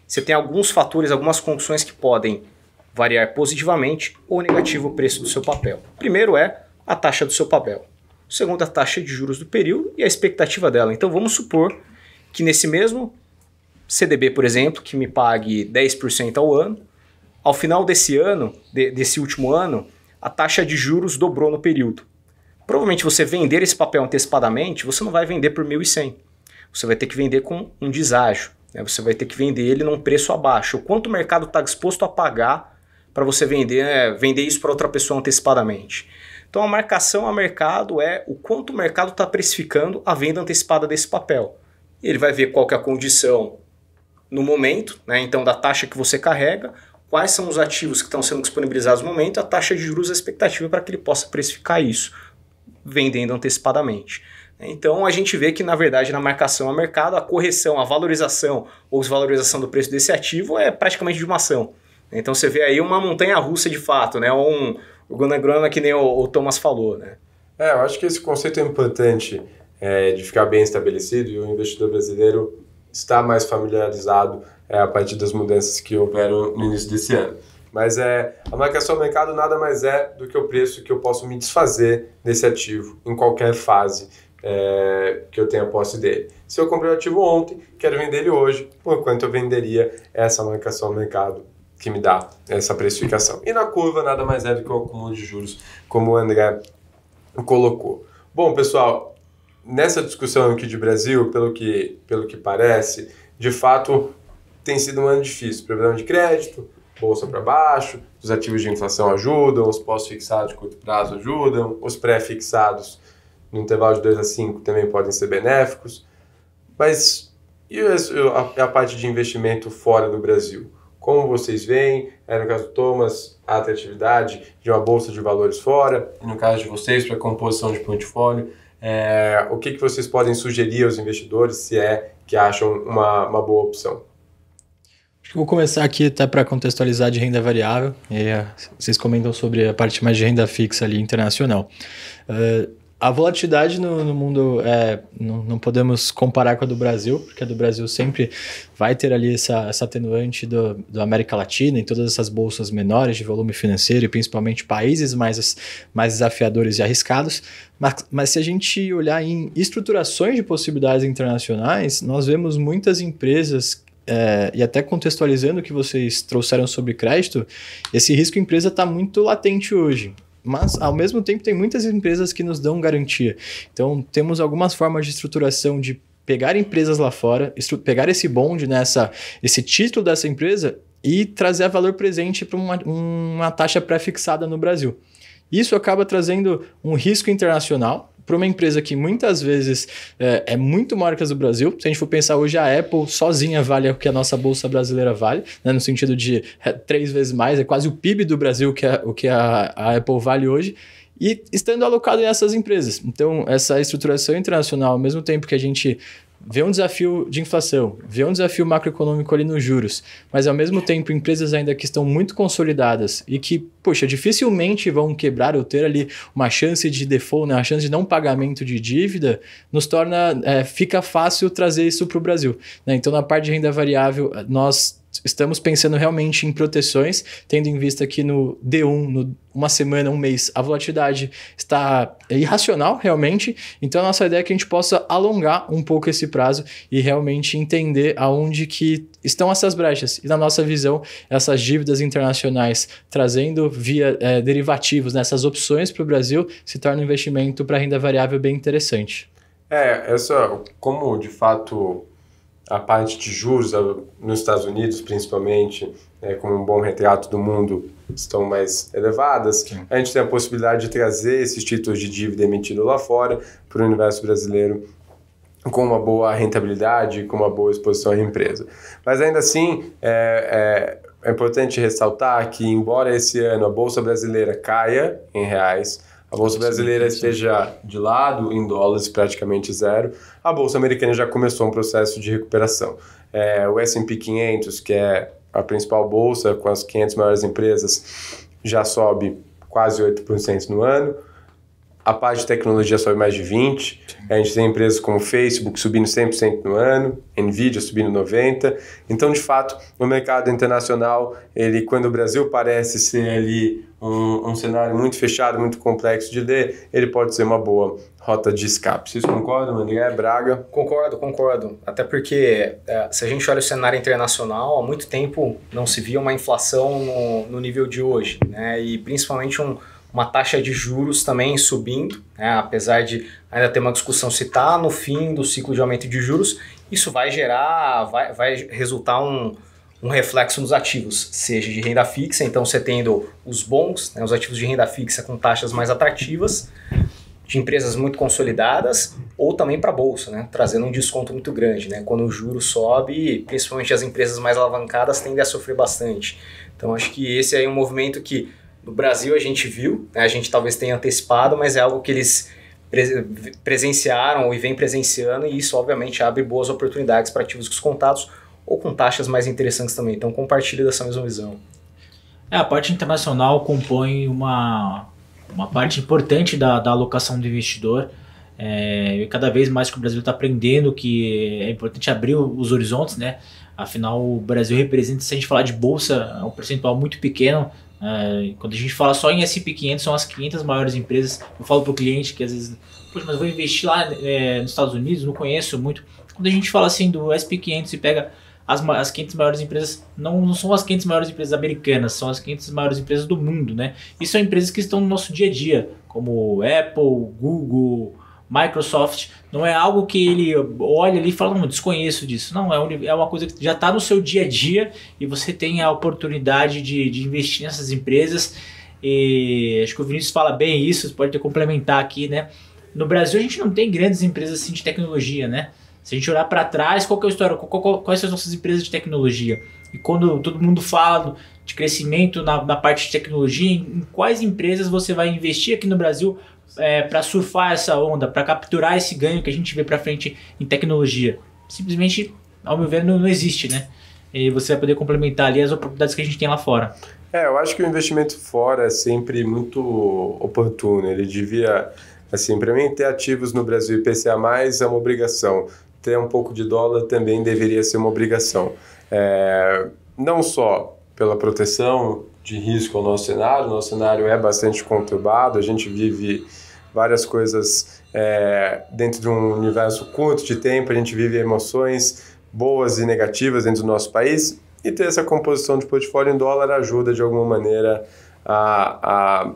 Você tem alguns fatores, algumas condições que podem variar positivamente ou negativo o preço do seu papel. Primeiro é a taxa do seu papel segundo a taxa de juros do período e a expectativa dela. Então vamos supor que nesse mesmo CDB, por exemplo, que me pague 10% ao ano, ao final desse ano, de, desse último ano, a taxa de juros dobrou no período. Provavelmente você vender esse papel antecipadamente, você não vai vender por 1.100. Você vai ter que vender com um deságio. Né? Você vai ter que vender ele num preço abaixo. O quanto o mercado está disposto a pagar para você vender, né? vender isso para outra pessoa antecipadamente. Então a marcação a mercado é o quanto o mercado está precificando a venda antecipada desse papel. ele vai ver qual que é a condição no momento, né? então da taxa que você carrega, quais são os ativos que estão sendo disponibilizados no momento, a taxa de juros a expectativa para que ele possa precificar isso, vendendo antecipadamente. Então a gente vê que, na verdade, na marcação a mercado, a correção, a valorização ou desvalorização do preço desse ativo é praticamente de uma ação. Então você vê aí uma montanha russa de fato, né? um, o Gonagrona, é que nem o, o, Thomas falou, né? É, eu acho que esse conceito é importante é, de ficar bem estabelecido e o investidor brasileiro está mais familiarizado é, a partir das mudanças que houveram no início desse ano. Mas é, a marcação ao mercado nada mais é do que o preço que eu posso me desfazer desse ativo em qualquer fase é, que eu tenha posse dele. Se eu comprei o ativo ontem, quero vender ele hoje, por quanto eu venderia essa marcação ao mercado que me dá essa precificação. E na curva nada mais é do que o acúmulo de juros, como o André colocou. Bom, pessoal, nessa discussão aqui de Brasil, pelo que, pelo que parece, de fato tem sido um ano difícil. Problema de crédito, bolsa para baixo, os ativos de inflação ajudam, os pós-fixados de curto prazo ajudam, os pré-fixados no intervalo de 2 a 5 também podem ser benéficos. Mas e a parte de investimento fora do Brasil? Como vocês veem, é, no caso do Thomas, a atratividade de uma bolsa de valores fora, e no caso de vocês, para composição de portfólio, é, o que, que vocês podem sugerir aos investidores se é que acham uma, uma boa opção? Acho que vou começar aqui até tá, para contextualizar de renda variável. E, é, vocês comentam sobre a parte mais de renda fixa ali internacional. Uh, a volatilidade no, no mundo é, não, não, podemos comparar com a do Brasil, porque a do Brasil sempre vai ter ali essa, essa atenuante do, do América Latina e todas essas bolsas menores de volume financeiro e principalmente países mais, mais desafiadores e arriscados. Mas, mas se a gente olhar em estruturações de possibilidades internacionais, nós vemos muitas empresas é, e até contextualizando o que vocês trouxeram sobre crédito, esse risco empresa está muito latente hoje. Mas, ao mesmo tempo, tem muitas empresas que nos dão garantia. Então, temos algumas formas de estruturação de pegar empresas lá fora, pegar esse bonde, nessa, né, esse título dessa empresa e trazer valor presente para uma, uma taxa pré-fixada no Brasil. Isso acaba trazendo um risco internacional, para uma empresa que muitas vezes é, é, muito as do Brasil, se a gente for pensar hoje, a Apple sozinha vale o que a nossa bolsa brasileira vale, né, no sentido de é, três vezes mais, é quase o PIB do Brasil que a, o que a, a Apple vale hoje e estando alocado nessas empresas. Então, essa estruturação internacional, ao mesmo tempo que a gente vê um desafio de inflação, vê um desafio macroeconômico ali nos juros, mas ao mesmo tempo empresas ainda que estão muito consolidadas e que, poxa, dificilmente vão quebrar ou ter ali uma chance de default, né, uma chance de não pagamento de dívida, nos torna, é, fica fácil trazer isso para o Brasil. Né? Então, na parte de renda variável, nós estamos pensando realmente em proteções, tendo em vista que no D1, no uma semana, um mês, a volatilidade está irracional realmente. Então a nossa ideia é que a gente possa alongar um pouco esse prazo e realmente entender aonde que estão essas brechas. E na nossa visão, essas dívidas internacionais trazendo via é, derivativos, nessas né, opções para o Brasil, se torna um investimento para renda variável bem interessante. É, essa, como de fato a parte de juros nos Estados Unidos, principalmente, é, como um bom retrato do mundo, estão mais elevadas. Sim. A gente tem a possibilidade de trazer esses títulos de dívida emitido lá fora para o universo brasileiro com uma boa rentabilidade, com uma boa exposição à empresa. Mas ainda assim, é, é, é importante ressaltar que, embora esse ano a Bolsa Brasileira caia em reais, a bolsa brasileira esteja de lado, em dólares praticamente zero, a bolsa americana já começou um processo de recuperação. É, o S&P 500, que é a principal bolsa com as 500 maiores empresas, já sobe quase 8% no ano. A parte de tecnologia sobe mais de 20. A gente tem empresas como Facebook subindo 100% no ano, Nvidia subindo 90. Então, de fato, no mercado internacional, ele quando o Brasil parece ser ali um, um cenário muito fechado, muito complexo de ler, ele pode ser uma boa rota de escape. Vocês concordam, é Braga? Concordo, concordo. Até porque é, se a gente olha o cenário internacional, há muito tempo não se via uma inflação no, no nível de hoje, né? E principalmente um uma taxa de juros também subindo, né? apesar de ainda ter uma discussão se está no fim do ciclo de aumento de juros, isso vai gerar, vai, vai resultar um, um reflexo nos ativos, seja de renda fixa, então você tendo os bons, né, os ativos de renda fixa com taxas mais atrativas, de empresas muito consolidadas, ou também para a bolsa, né, trazendo um desconto muito grande. Né, quando o juro sobe, principalmente as empresas mais alavancadas tendem a sofrer bastante. Então acho que esse é um movimento que no Brasil a gente viu, né? a gente talvez tenha antecipado, mas é algo que eles presenciaram e vem presenciando, e isso obviamente abre boas oportunidades para ativos com contatos ou com taxas mais interessantes também. Então compartilha dessa mesma visão. É, a parte internacional compõe uma, uma parte importante da, da alocação do investidor. É, e cada vez mais que o Brasil está aprendendo que é importante abrir os horizontes, né? Afinal, o Brasil representa, se a gente falar de bolsa, é um percentual muito pequeno é, quando a gente fala só em SP500, são as 500 maiores empresas. Eu falo para o cliente que às vezes, poxa, mas vou investir lá é, nos Estados Unidos, não conheço muito. Quando a gente fala assim do SP500 e pega as, as 500 maiores empresas, não, não são as 500 maiores empresas americanas, são as 500 maiores empresas do mundo, né? E são empresas que estão no nosso dia a dia, como Apple, Google, Microsoft, não é algo que ele olha ali e fala, não, desconheço disso. Não, é, um, é uma coisa que já está no seu dia a dia e você tem a oportunidade de, de investir nessas empresas. E acho que o Vinícius fala bem isso, pode ter complementar aqui, né? No Brasil a gente não tem grandes empresas assim, de tecnologia, né? Se a gente olhar para trás, qual é a história? Qual, qual, quais são as nossas empresas de tecnologia? E quando todo mundo fala de crescimento na, na parte de tecnologia, em quais empresas você vai investir aqui no Brasil é, para surfar essa onda, para capturar esse ganho que a gente vê para frente em tecnologia? Simplesmente, ao meu ver, não, não existe, né? E você vai poder complementar ali as oportunidades que a gente tem lá fora. É, eu acho que o investimento fora é sempre muito oportuno. Ele devia, assim, para mim, ter ativos no Brasil IPCA mais é uma obrigação. Ter um pouco de dólar também deveria ser uma obrigação. É, não só pela proteção de risco ao nosso cenário, o nosso cenário é bastante conturbado, a gente vive várias coisas é, dentro de um universo curto de tempo, a gente vive emoções boas e negativas dentro do nosso país, e ter essa composição de portfólio em dólar ajuda de alguma maneira a, a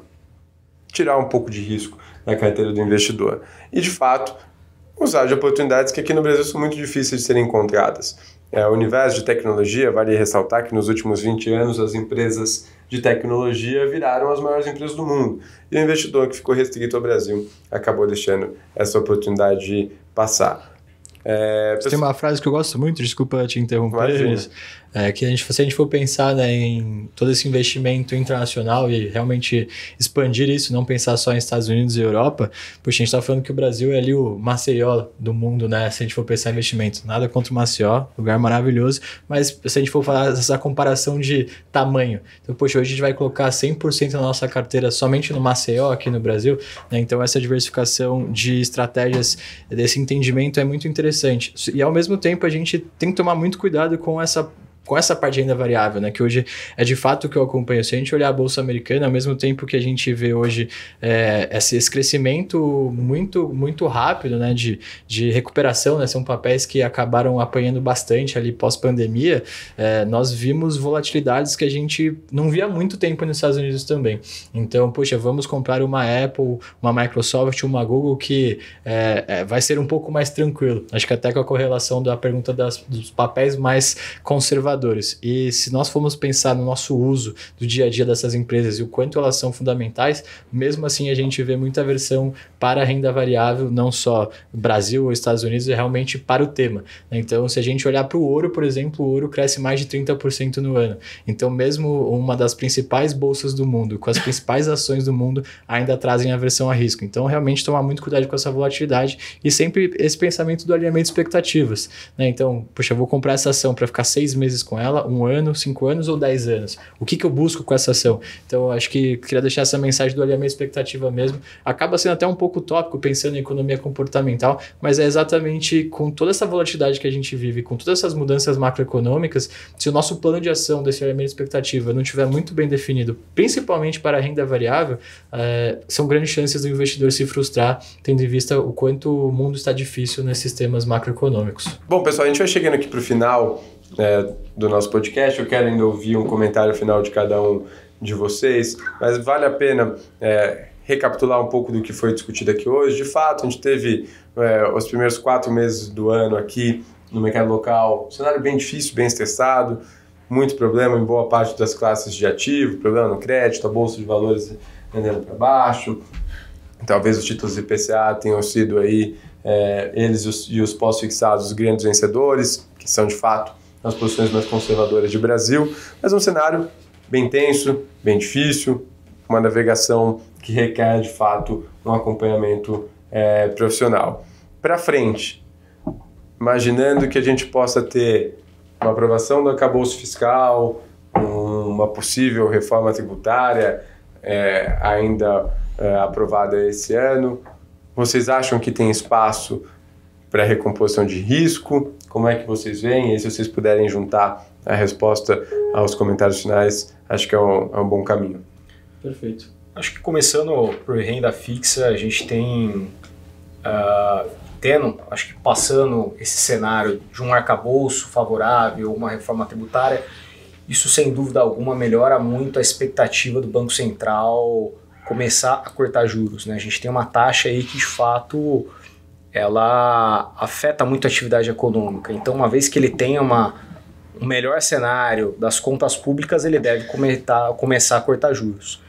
tirar um pouco de risco da carteira do investidor. E de fato, usar de oportunidades que aqui no Brasil são muito difíceis de serem encontradas. É, o universo de tecnologia, vale ressaltar que nos últimos 20 anos as empresas de tecnologia viraram as maiores empresas do mundo. E o investidor que ficou restrito ao Brasil acabou deixando essa oportunidade de passar. É, Tem uma frase que eu gosto muito, desculpa te interromper, Imagina. É, que a gente, se a gente for pensar né, em todo esse investimento internacional e realmente expandir isso, não pensar só em Estados Unidos e Europa, poxa, a gente está falando que o Brasil é ali o Maceió do mundo, né? Se a gente for pensar em investimento, nada contra o Maceió, lugar maravilhoso, mas se a gente for falar essa comparação de tamanho, então, poxa, hoje a gente vai colocar 100% da nossa carteira somente no Maceió aqui no Brasil, né? Então, essa diversificação de estratégias, desse entendimento é muito interessante. E ao mesmo tempo, a gente tem que tomar muito cuidado com essa com essa parte de renda variável, né? Que hoje é de fato o que eu acompanho. Se a gente olhar a Bolsa Americana, ao mesmo tempo que a gente vê hoje é, esse, esse, crescimento muito, muito rápido, né? De, de recuperação, né? São papéis que acabaram apanhando bastante ali pós-pandemia. É, nós vimos volatilidades que a gente não via há muito tempo nos Estados Unidos também. Então, poxa, vamos comprar uma Apple, uma Microsoft, uma Google que é, é vai ser um pouco mais tranquilo. Acho que até com a correlação da pergunta das, dos papéis mais conservadores colaboradores. E se nós formos pensar no nosso uso do dia a dia dessas empresas e o quanto elas são fundamentais, mesmo assim a gente vê muita versão para a renda variável, não só Brasil ou Estados Unidos, é realmente para o tema. Né? Então, se a gente olhar para o ouro, por exemplo, o ouro cresce mais de 30% no ano. Então, mesmo uma das principais bolsas do mundo, com as principais ações do mundo, ainda trazem aversão a risco. Então, realmente tomar muito cuidado com essa volatilidade e sempre esse pensamento do alinhamento de expectativas. Né? Então, poxa, eu vou comprar essa ação para ficar seis meses meses com ela, um ano, cinco anos ou dez anos? O que, que eu busco com essa ação? Então, acho que queria deixar essa mensagem do alinhamento expectativa mesmo. Acaba sendo até um pouco tópico pensando em economia comportamental, mas é exatamente com toda essa volatilidade que a gente vive, com todas essas mudanças macroeconômicas, se o nosso plano de ação desse alinhamento expectativa não tiver muito bem definido, principalmente para a renda variável, é, são grandes chances do investidor se frustrar, tendo em vista o quanto o mundo está difícil nesses temas macroeconômicos. Bom, pessoal, a gente vai chegando aqui para o final é, do nosso podcast. Eu quero ainda ouvir um comentário final de cada um de vocês, mas vale a pena é, recapitular um pouco do que foi discutido aqui hoje. De fato, a gente teve é, os primeiros quatro meses do ano aqui no mercado local, um cenário bem difícil, bem estressado, muito problema em boa parte das classes de ativo, problema no crédito, a bolsa de valores andando para baixo. Talvez os títulos de IPCA tenham sido aí é, eles os, e os pós-fixados os grandes vencedores, que são de fato nas posições mais conservadoras de Brasil, mas um cenário bem tenso, bem difícil, uma navegação que requer de fato um acompanhamento é, profissional. Para frente, imaginando que a gente possa ter uma aprovação do acabouço fiscal, uma possível reforma tributária é, ainda é, aprovada esse ano, vocês acham que tem espaço para recomposição de risco? Como é que vocês veem? E se vocês puderem juntar a resposta aos comentários finais, acho que é um, é um bom caminho. Perfeito. Acho que começando por renda fixa, a gente tem, uh, tendo, acho que passando esse cenário de um arcabouço favorável, uma reforma tributária, isso sem dúvida alguma melhora muito a expectativa do Banco Central começar a cortar juros. Né? A gente tem uma taxa aí que de fato ela afeta muito a atividade econômica. Então, uma vez que ele tenha uma, um melhor cenário das contas públicas, ele deve comentar, começar a cortar juros.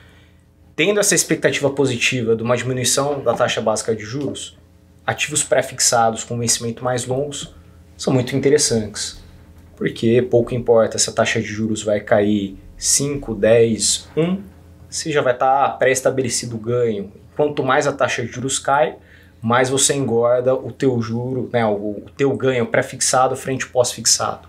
Tendo essa expectativa positiva de uma diminuição da taxa básica de juros, ativos pré-fixados com vencimento mais longos são muito interessantes. Porque pouco importa se a taxa de juros vai cair 5, 10, 1, se já vai estar pré-estabelecido o ganho. Quanto mais a taxa de juros cai, mais você engorda o teu juro, né, o, o teu ganho pré-fixado frente ao pós-fixado.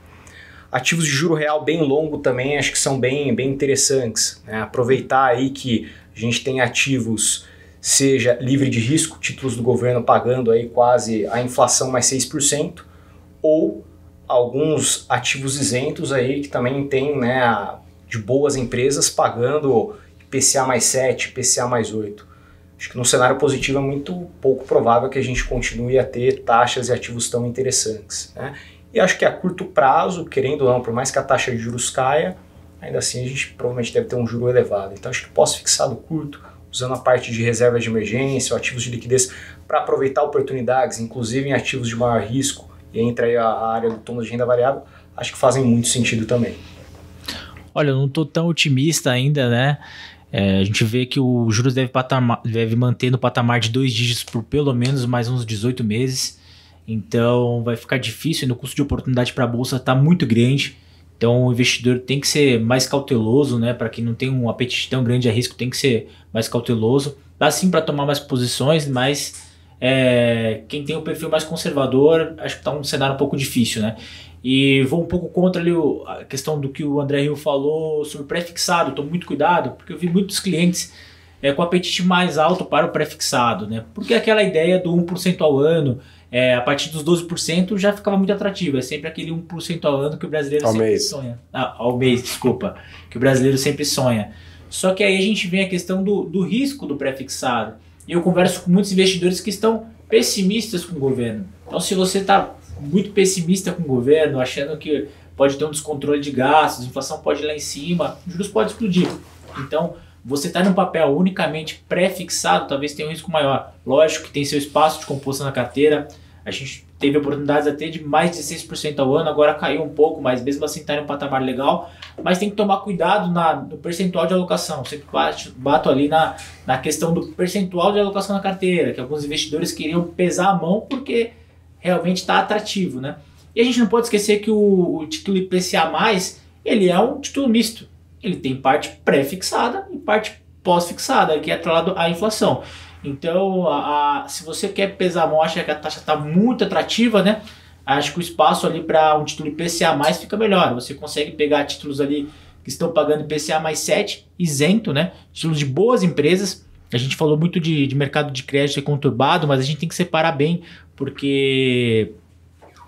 Ativos de juro real bem longo também acho que são bem, bem interessantes. Né? Aproveitar aí que a gente tem ativos, seja livre de risco, títulos do governo pagando aí quase a inflação mais 6%, ou alguns ativos isentos aí que também tem né, de boas empresas pagando PCA mais 7, PCA mais 8. Acho que no cenário positivo é muito pouco provável que a gente continue a ter taxas e ativos tão interessantes. Né? E acho que a curto prazo, querendo ou não, por mais que a taxa de juros caia, ainda assim a gente provavelmente deve ter um juro elevado. Então acho que pós-fixado curto, usando a parte de reservas de emergência, ativos de liquidez para aproveitar oportunidades, inclusive em ativos de maior risco, e entra aí a área do tomo de renda variável, acho que fazem muito sentido também. Olha, eu não estou tão otimista ainda, né? É, a gente vê que o juros deve, deve manter no patamar de dois dígitos por pelo menos mais uns 18 meses. Então vai ficar difícil e o custo de oportunidade para a bolsa está muito grande. Então o investidor tem que ser mais cauteloso, né? Para quem não tem um apetite tão grande a risco, tem que ser mais cauteloso. Dá sim para tomar mais posições, mas é, quem tem o um perfil mais conservador, acho que está um cenário um pouco difícil, né? E vou um pouco contra ali a questão do que o André Rio falou sobre prefixado. Tomo muito cuidado, porque eu vi muitos clientes é, com apetite mais alto para o prefixado, né? Porque aquela ideia do 1% ao ano, é, a partir dos 12% já ficava muito atrativa. É sempre aquele 1% ao ano que o brasileiro ao sempre mês. sonha. Ah, ao mês, desculpa. Que o brasileiro sempre sonha. Só que aí a gente vem a questão do, do risco do prefixado. Eu converso com muitos investidores que estão pessimistas com o governo. Então, se você está muito pessimista com o governo, achando que pode ter um descontrole de gastos, inflação pode ir lá em cima, juros pode explodir. Então, você está num papel unicamente pré-fixado, talvez tenha um risco maior. Lógico que tem seu espaço de composição na carteira. A gente teve oportunidades até de mais de 6% ao ano, agora caiu um pouco, mas mesmo assim está em um patamar legal. Mas tem que tomar cuidado na, no percentual de alocação. Eu sempre bato, bato ali na, na questão do percentual de alocação na carteira, que alguns investidores queriam pesar a mão porque realmente está atrativo, né? E a gente não pode esquecer que o, o título IPCA+, ele é um título misto. Ele tem parte pré-fixada e parte pós-fixada, que é atrelado à inflação. Então, a, a, se você quer pesar a amostra, que a taxa está muito atrativa, né? Acho que o espaço ali para um título IPCA mais fica melhor. Você consegue pegar títulos ali que estão pagando IPCA mais 7, isento, né? Títulos de boas empresas a gente falou muito de, de mercado de crédito conturbado, mas a gente tem que separar bem, porque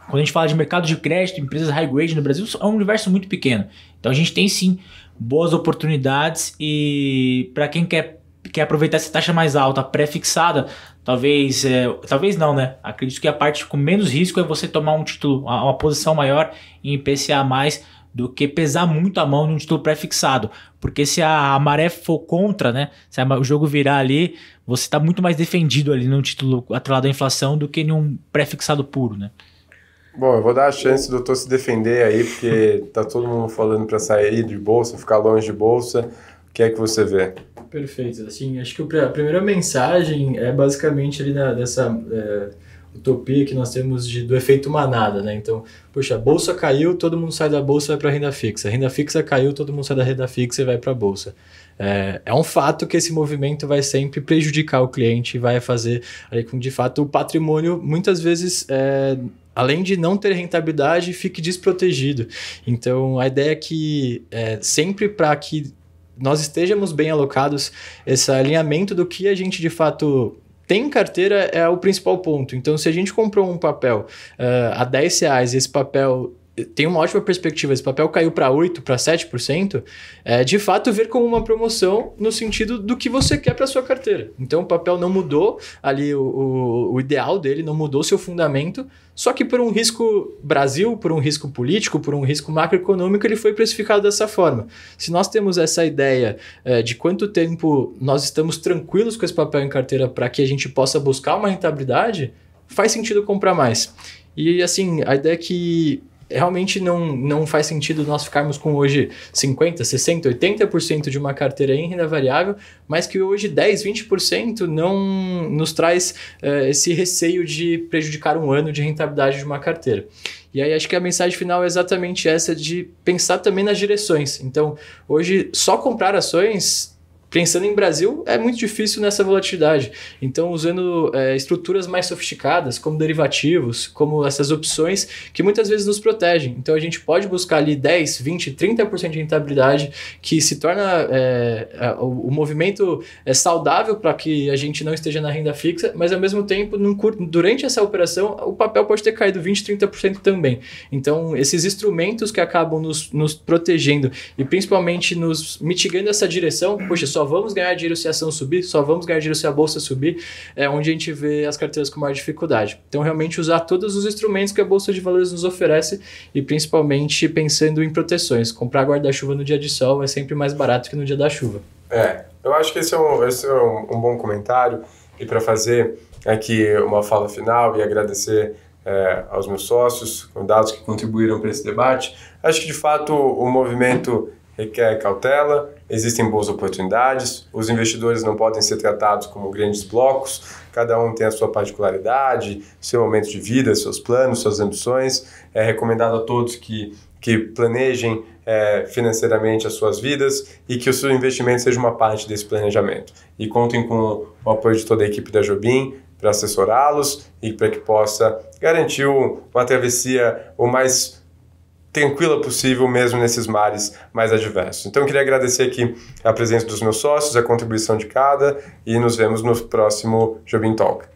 quando a gente fala de mercado de crédito, empresas high grade no Brasil é um universo muito pequeno. Então a gente tem sim boas oportunidades e para quem quer, quer aproveitar essa taxa mais alta, pré-fixada, talvez é, talvez não, né? Acredito que a parte com menos risco é você tomar um título, uma posição maior em IPCA mais do que pesar muito a mão num título pré-fixado. Porque se a, maré for contra, né? Se a, o jogo virar ali, você está muito mais defendido ali num título atrelado à inflação do que num pré-fixado puro, né? Bom, eu vou dar a chance do doutor se defender aí, porque tá todo mundo falando para sair de bolsa, ficar longe de bolsa. O que é que você vê? Perfeito. Assim, acho que a primeira mensagem é basicamente ali na, dessa. É utopia que nós temos de, do efeito manada, né? Então, puxa, a bolsa caiu, todo mundo sai da bolsa e vai para a renda fixa. A renda fixa caiu, todo mundo sai da renda fixa e vai para a bolsa. É, é, um fato que esse movimento vai sempre prejudicar o cliente e vai fazer aí com, de fato, o patrimônio muitas vezes é, além de não ter rentabilidade, fique desprotegido. Então, a ideia é que é, sempre para que nós estejamos bem alocados, esse alinhamento do que a gente de fato tem carteira é o principal ponto. Então, se a gente comprou um papel uh, a 10 reais e esse papel tem uma ótima perspectiva. Esse papel caiu para 8%, para 7%, é, de fato ver como uma promoção no sentido do que você quer para sua carteira. Então o papel não mudou ali, o, o, ideal dele não mudou seu fundamento, só que por um risco Brasil, por um risco político, por um risco macroeconômico, ele foi precificado dessa forma. Se nós temos essa ideia é, de quanto tempo nós estamos tranquilos com esse papel em carteira para que a gente possa buscar uma rentabilidade, faz sentido comprar mais. E assim, a ideia é que realmente não, não faz sentido nós ficarmos com hoje 50%, 60%, 80% de uma carteira em renda variável, mas que hoje 10%, 20% não nos traz uh, esse receio de prejudicar um ano de rentabilidade de uma carteira. E aí acho que a mensagem final é exatamente essa de pensar também nas direções. Então, hoje só comprar ações Pensando em Brasil, é muito difícil nessa volatilidade. Então, usando é, estruturas mais sofisticadas, como derivativos, como essas opções que muitas vezes nos protegem. Então, a gente pode buscar ali 10, 20, 30% de rentabilidade que se torna é, é, o, o, movimento é saudável para que a gente não esteja na renda fixa, mas ao mesmo tempo, durante essa operação, o papel pode ter caído 20, 30% também. Então, esses instrumentos que acabam nos, nos protegendo e principalmente nos mitigando essa direção, poxa, só só vamos ganhar dinheiro se a ação subir, só vamos ganhar dinheiro se a bolsa subir, é onde a gente vê as carteiras com maior dificuldade. Então, realmente usar todos os instrumentos que a bolsa de valores nos oferece e principalmente pensando em proteções. Comprar guarda-chuva no dia de sol é sempre mais barato que no dia da chuva. É, eu acho que esse é um, esse é um, um bom comentário e para fazer aqui uma fala final e agradecer é, aos meus sócios, convidados que contribuíram para esse debate. Acho que de fato o movimento requer cautela, existem boas oportunidades, os investidores não podem ser tratados como grandes blocos, cada um tem a sua particularidade, seu momento de vida, seus planos, suas ambições. É recomendado a todos que, que planejem é, financeiramente as suas vidas e que o seu investimento seja uma parte desse planejamento. E contem com o apoio de toda a equipe da Jobim, para assessorá-los e para que possa garantir uma travessia o mais tranquila possível, mesmo nesses mares mais adversos. Então, eu queria agradecer aqui a presença dos meus sócios, a contribuição de cada, e nos vemos no próximo Jobim Talk.